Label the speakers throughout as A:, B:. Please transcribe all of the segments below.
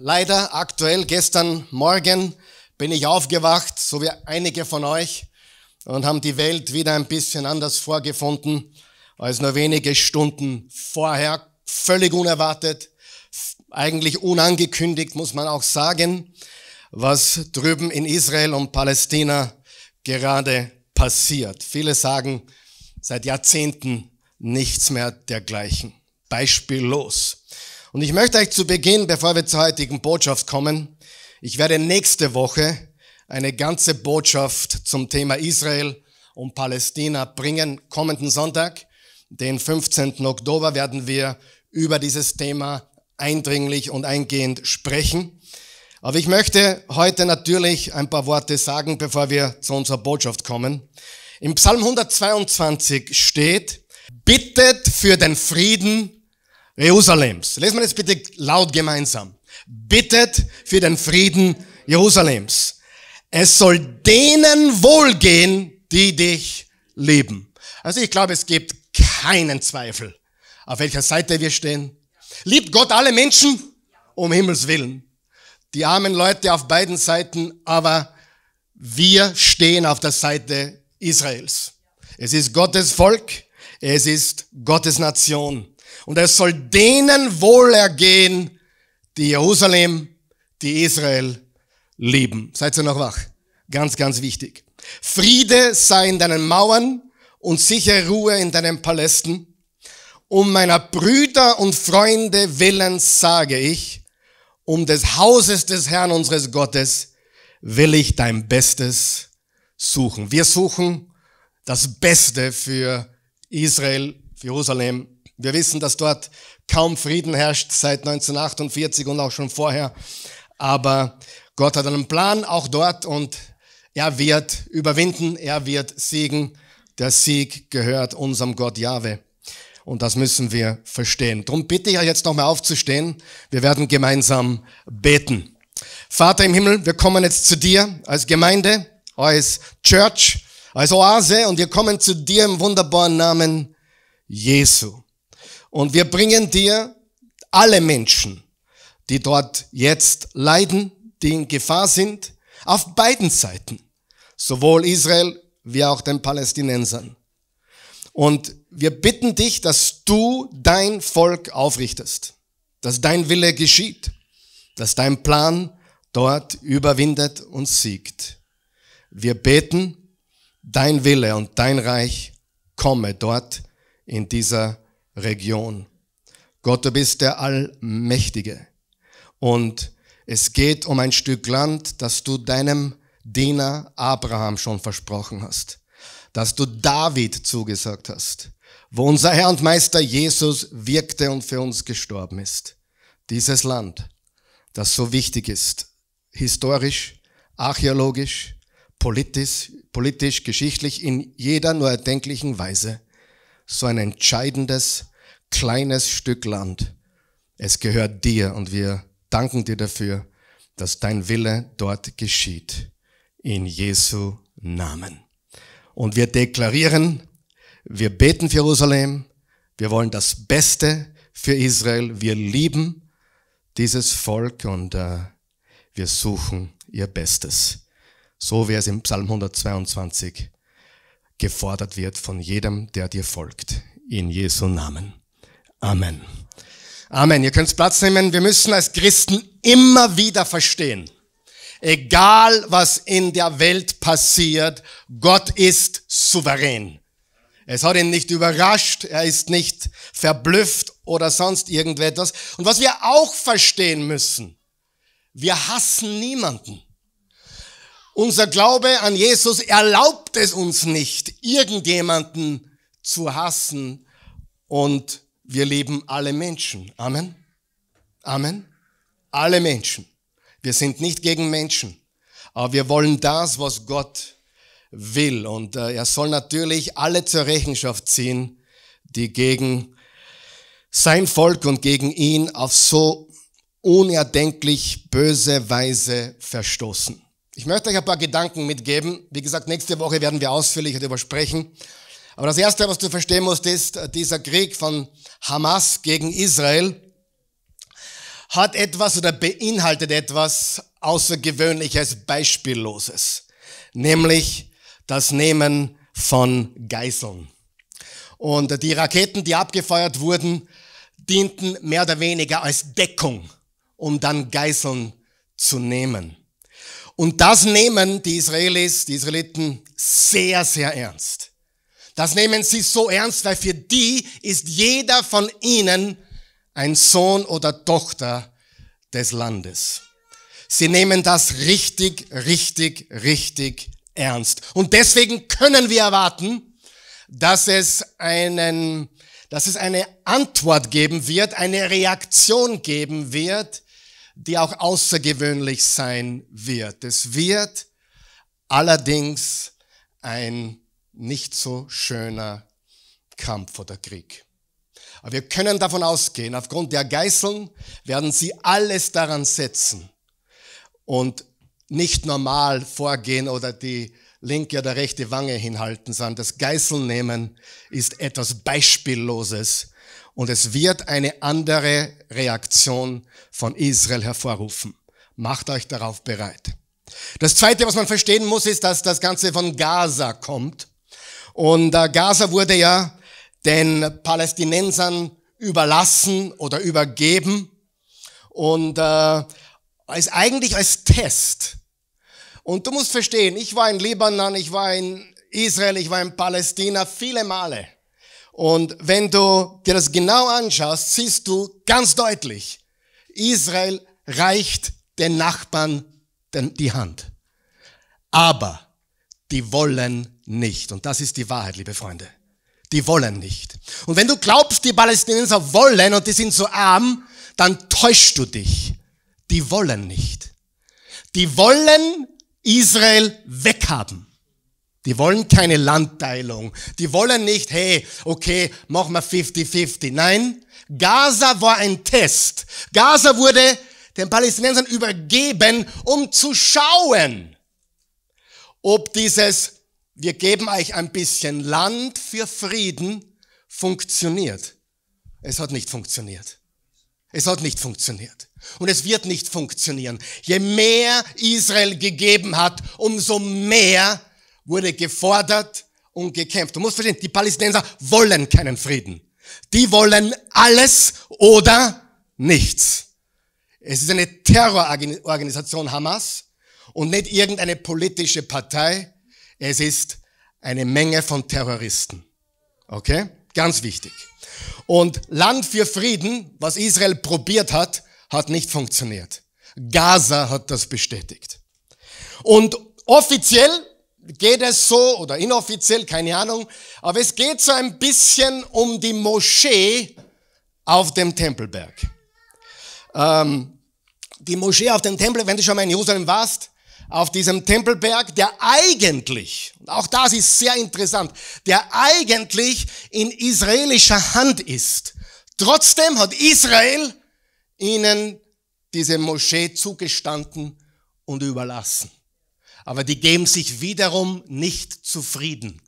A: Leider aktuell gestern Morgen bin ich aufgewacht, so wie einige von euch, und haben die Welt wieder ein bisschen anders vorgefunden als nur wenige Stunden vorher. Völlig unerwartet, eigentlich unangekündigt, muss man auch sagen, was drüben in Israel und Palästina gerade passiert. Viele sagen seit Jahrzehnten nichts mehr dergleichen. Beispiellos. Und ich möchte euch zu Beginn, bevor wir zur heutigen Botschaft kommen, ich werde nächste Woche eine ganze Botschaft zum Thema Israel und Palästina bringen. Kommenden Sonntag, den 15. Oktober, werden wir über dieses Thema eindringlich und eingehend sprechen. Aber ich möchte heute natürlich ein paar Worte sagen, bevor wir zu unserer Botschaft kommen. Im Psalm 122 steht, bittet für den Frieden Jerusalems. Lesen wir das bitte laut gemeinsam. Bittet für den Frieden Jerusalems. Es soll denen wohlgehen, die dich lieben. Also ich glaube, es gibt keinen Zweifel, auf welcher Seite wir stehen. Liebt Gott alle Menschen? Um Himmels Willen. Die armen Leute auf beiden Seiten, aber wir stehen auf der Seite Israels. Es ist Gottes Volk, es ist Gottes Nation. Und es soll denen wohlergehen, die Jerusalem, die Israel lieben. Seid ihr noch wach? Ganz, ganz wichtig. Friede sei in deinen Mauern und sichere Ruhe in deinen Palästen. Um meiner Brüder und Freunde willen sage ich, um des Hauses des Herrn unseres Gottes will ich dein Bestes suchen. Wir suchen das Beste für Israel, für Jerusalem, wir wissen, dass dort kaum Frieden herrscht seit 1948 und auch schon vorher. Aber Gott hat einen Plan auch dort und er wird überwinden, er wird siegen. Der Sieg gehört unserem Gott Jahwe. Und das müssen wir verstehen. Darum bitte ich euch jetzt nochmal aufzustehen. Wir werden gemeinsam beten. Vater im Himmel, wir kommen jetzt zu dir als Gemeinde, als Church, als Oase und wir kommen zu dir im wunderbaren Namen Jesu. Und wir bringen dir alle Menschen, die dort jetzt leiden, die in Gefahr sind, auf beiden Seiten, sowohl Israel wie auch den Palästinensern. Und wir bitten dich, dass du dein Volk aufrichtest, dass dein Wille geschieht, dass dein Plan dort überwindet und siegt. Wir beten, dein Wille und dein Reich komme dort in dieser Region. Gott, du bist der Allmächtige. Und es geht um ein Stück Land, das du deinem Diener Abraham schon versprochen hast, dass du David zugesagt hast, wo unser Herr und Meister Jesus wirkte und für uns gestorben ist. Dieses Land, das so wichtig ist, historisch, archäologisch, politisch, politisch geschichtlich, in jeder nur erdenklichen Weise, so ein entscheidendes kleines Stück Land. Es gehört dir und wir danken dir dafür, dass dein Wille dort geschieht. In Jesu Namen. Und wir deklarieren, wir beten für Jerusalem, wir wollen das Beste für Israel, wir lieben dieses Volk und äh, wir suchen ihr Bestes. So wie es im Psalm 122 gefordert wird von jedem, der dir folgt. In Jesu Namen. Amen. Amen. Ihr könnt Platz nehmen. Wir müssen als Christen immer wieder verstehen, egal was in der Welt passiert, Gott ist souverän. Es hat ihn nicht überrascht, er ist nicht verblüfft oder sonst irgendetwas. Und was wir auch verstehen müssen, wir hassen niemanden. Unser Glaube an Jesus erlaubt es uns nicht, irgendjemanden zu hassen und wir lieben alle Menschen. Amen. Amen. Alle Menschen. Wir sind nicht gegen Menschen. Aber wir wollen das, was Gott will. Und äh, er soll natürlich alle zur Rechenschaft ziehen, die gegen sein Volk und gegen ihn auf so unerdenklich böse Weise verstoßen. Ich möchte euch ein paar Gedanken mitgeben. Wie gesagt, nächste Woche werden wir ausführlich darüber sprechen. Aber das Erste, was du verstehen musst, ist, äh, dieser Krieg von Hamas gegen Israel hat etwas oder beinhaltet etwas Außergewöhnliches, Beispielloses, nämlich das Nehmen von Geiseln. Und äh, die Raketen, die abgefeuert wurden, dienten mehr oder weniger als Deckung, um dann Geiseln zu nehmen. Und das nehmen die Israelis, die Israeliten sehr, sehr ernst. Das nehmen sie so ernst, weil für die ist jeder von ihnen ein Sohn oder Tochter des Landes. Sie nehmen das richtig, richtig, richtig ernst. Und deswegen können wir erwarten, dass es einen, dass es eine Antwort geben wird, eine Reaktion geben wird, die auch außergewöhnlich sein wird. Es wird allerdings ein nicht so schöner Kampf oder Krieg. Aber wir können davon ausgehen, aufgrund der Geißeln werden sie alles daran setzen und nicht normal vorgehen oder die linke oder rechte Wange hinhalten, sondern das Geißeln nehmen ist etwas Beispielloses und es wird eine andere Reaktion von Israel hervorrufen. Macht euch darauf bereit. Das Zweite, was man verstehen muss, ist, dass das Ganze von Gaza kommt. Und äh, Gaza wurde ja den Palästinensern überlassen oder übergeben und äh, als, eigentlich als Test. Und du musst verstehen, ich war in Libanon, ich war in Israel, ich war in Palästina viele Male. Und wenn du dir das genau anschaust, siehst du ganz deutlich, Israel reicht den Nachbarn die Hand. Aber die wollen nicht. Und das ist die Wahrheit, liebe Freunde. Die wollen nicht. Und wenn du glaubst, die Palästinenser wollen und die sind so arm, dann täuschst du dich. Die wollen nicht. Die wollen Israel weghaben. Die wollen keine Landteilung. Die wollen nicht, hey, okay, machen wir 50-50. Nein, Gaza war ein Test. Gaza wurde den Palästinensern übergeben, um zu schauen, ob dieses wir geben euch ein bisschen Land für Frieden funktioniert. Es hat nicht funktioniert. Es hat nicht funktioniert. Und es wird nicht funktionieren. Je mehr Israel gegeben hat, umso mehr wurde gefordert und gekämpft. Du musst verstehen, die Palästinenser wollen keinen Frieden. Die wollen alles oder nichts. Es ist eine Terrororganisation Hamas und nicht irgendeine politische Partei. Es ist eine Menge von Terroristen. Okay? Ganz wichtig. Und Land für Frieden, was Israel probiert hat, hat nicht funktioniert. Gaza hat das bestätigt. Und offiziell geht es so oder inoffiziell, keine Ahnung, aber es geht so ein bisschen um die Moschee auf dem Tempelberg. Ähm, die Moschee auf dem Tempelberg, wenn du schon mal in Jerusalem warst, auf diesem Tempelberg, der eigentlich, auch das ist sehr interessant, der eigentlich in israelischer Hand ist. Trotzdem hat Israel ihnen diese Moschee zugestanden und überlassen. Aber die geben sich wiederum nicht zufrieden.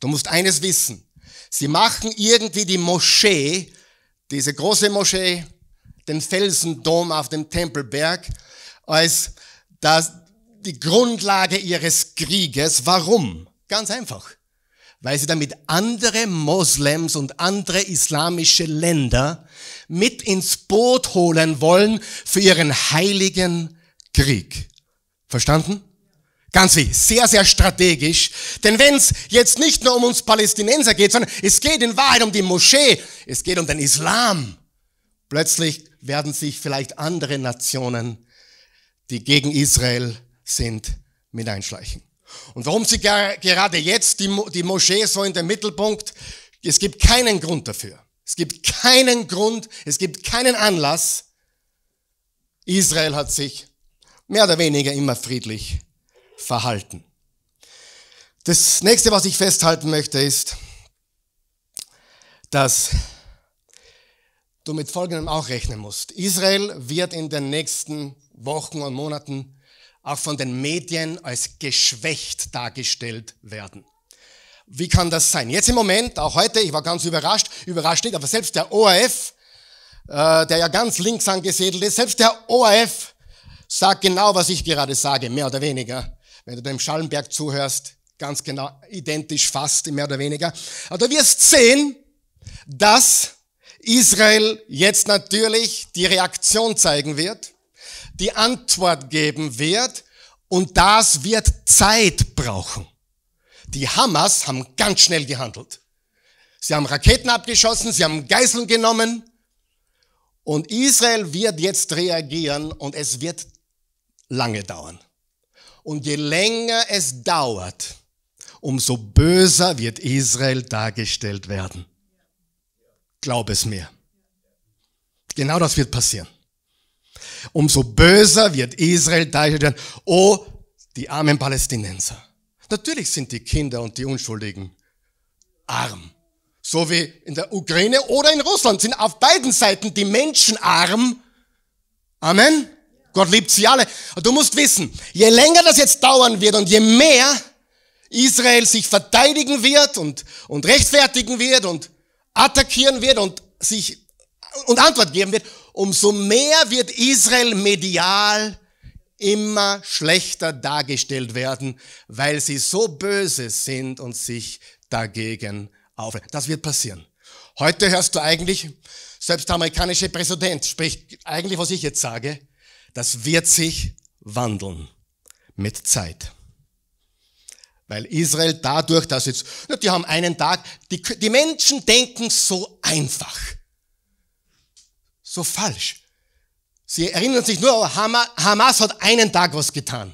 A: Du musst eines wissen. Sie machen irgendwie die Moschee, diese große Moschee, den Felsendom auf dem Tempelberg, als das, die Grundlage ihres Krieges. Warum? Ganz einfach. Weil sie damit andere Moslems und andere islamische Länder mit ins Boot holen wollen für ihren heiligen Krieg. Verstanden? Ganz wie, sehr, sehr strategisch. Denn wenn es jetzt nicht nur um uns Palästinenser geht, sondern es geht in Wahrheit um die Moschee, es geht um den Islam, plötzlich werden sich vielleicht andere Nationen, die gegen Israel sind mit einschleichen. Und warum sie gerade jetzt die, Moschee so in den Mittelpunkt, es gibt keinen Grund dafür. Es gibt keinen Grund, es gibt keinen Anlass. Israel hat sich mehr oder weniger immer friedlich verhalten. Das nächste, was ich festhalten möchte, ist, dass du mit Folgendem auch rechnen musst. Israel wird in den nächsten Wochen und Monaten auch von den Medien als geschwächt dargestellt werden. Wie kann das sein? Jetzt im Moment, auch heute, ich war ganz überrascht, überrascht nicht, aber selbst der ORF, äh, der ja ganz links angesiedelt ist, selbst der ORF sagt genau, was ich gerade sage, mehr oder weniger. Wenn du dem Schallenberg zuhörst, ganz genau, identisch fast, mehr oder weniger. Aber du wirst sehen, dass Israel jetzt natürlich die Reaktion zeigen wird die Antwort geben wird und das wird Zeit brauchen. Die Hamas haben ganz schnell gehandelt. Sie haben Raketen abgeschossen, sie haben Geiseln genommen und Israel wird jetzt reagieren und es wird lange dauern. Und je länger es dauert, umso böser wird Israel dargestellt werden. Glaub es mir. Genau das wird passieren umso böser wird Israel dargestellt. Oh, die armen Palästinenser. Natürlich sind die Kinder und die Unschuldigen arm. So wie in der Ukraine oder in Russland sind auf beiden Seiten die Menschen arm. Amen. Gott liebt sie alle. du musst wissen, je länger das jetzt dauern wird und je mehr Israel sich verteidigen wird und, und rechtfertigen wird und attackieren wird und sich und Antwort geben wird, umso mehr wird Israel medial immer schlechter dargestellt werden, weil sie so böse sind und sich dagegen aufhören. Das wird passieren. Heute hörst du eigentlich, selbst der amerikanische Präsident spricht eigentlich, was ich jetzt sage, das wird sich wandeln mit Zeit. Weil Israel dadurch, dass jetzt, die haben einen Tag, die, die Menschen denken so einfach so falsch. Sie erinnern sich nur, Hamas hat einen Tag was getan.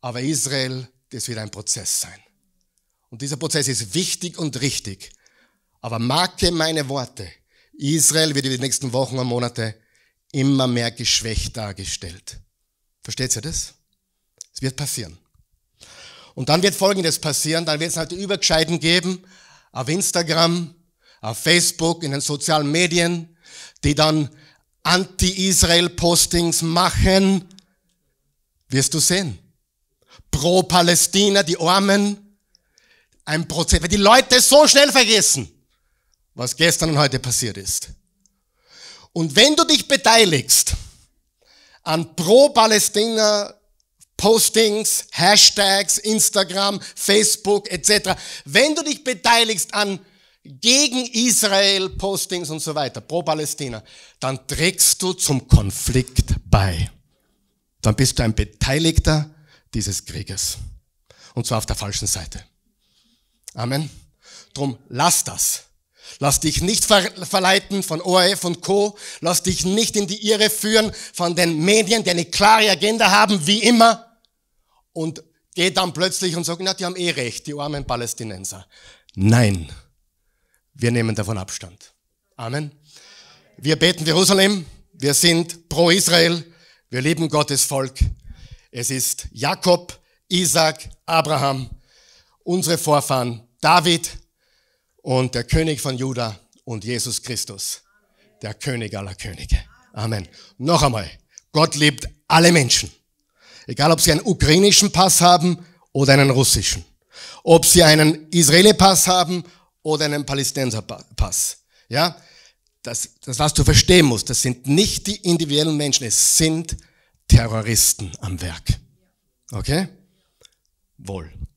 A: Aber Israel, das wird ein Prozess sein. Und dieser Prozess ist wichtig und richtig. Aber marke meine Worte. Israel wird über die nächsten Wochen und Monate immer mehr geschwächt dargestellt. Versteht ihr das? Es wird passieren. Und dann wird Folgendes passieren, dann wird es halt Übergescheiden geben auf Instagram, auf Facebook, in den sozialen Medien, die dann Anti-Israel-Postings machen, wirst du sehen. Pro Palästina, die Armen, ein Prozess, weil die Leute so schnell vergessen, was gestern und heute passiert ist. Und wenn du dich beteiligst an Pro-Palästina Postings, Hashtags, Instagram, Facebook etc., wenn du dich beteiligst an gegen Israel Postings und so weiter, pro Palästina, dann trägst du zum Konflikt bei. Dann bist du ein Beteiligter dieses Krieges. Und zwar auf der falschen Seite. Amen. Drum lass das. Lass dich nicht verleiten von ORF und Co. Lass dich nicht in die Irre führen von den Medien, die eine klare Agenda haben, wie immer. Und geh dann plötzlich und sag, na, die haben eh recht, die armen Palästinenser. Nein. Wir nehmen davon Abstand. Amen. Wir beten Jerusalem. Wir sind pro Israel. Wir lieben Gottes Volk. Es ist Jakob, Isaac, Abraham, unsere Vorfahren, David und der König von Juda und Jesus Christus, der König aller Könige. Amen. Noch einmal. Gott liebt alle Menschen. Egal, ob sie einen ukrainischen Pass haben oder einen russischen. Ob sie einen Israeli-Pass haben oder einen Palästinenserpass. Ja? Das, das, was du verstehen musst, das sind nicht die individuellen Menschen, es sind Terroristen am Werk. Okay? Wohl.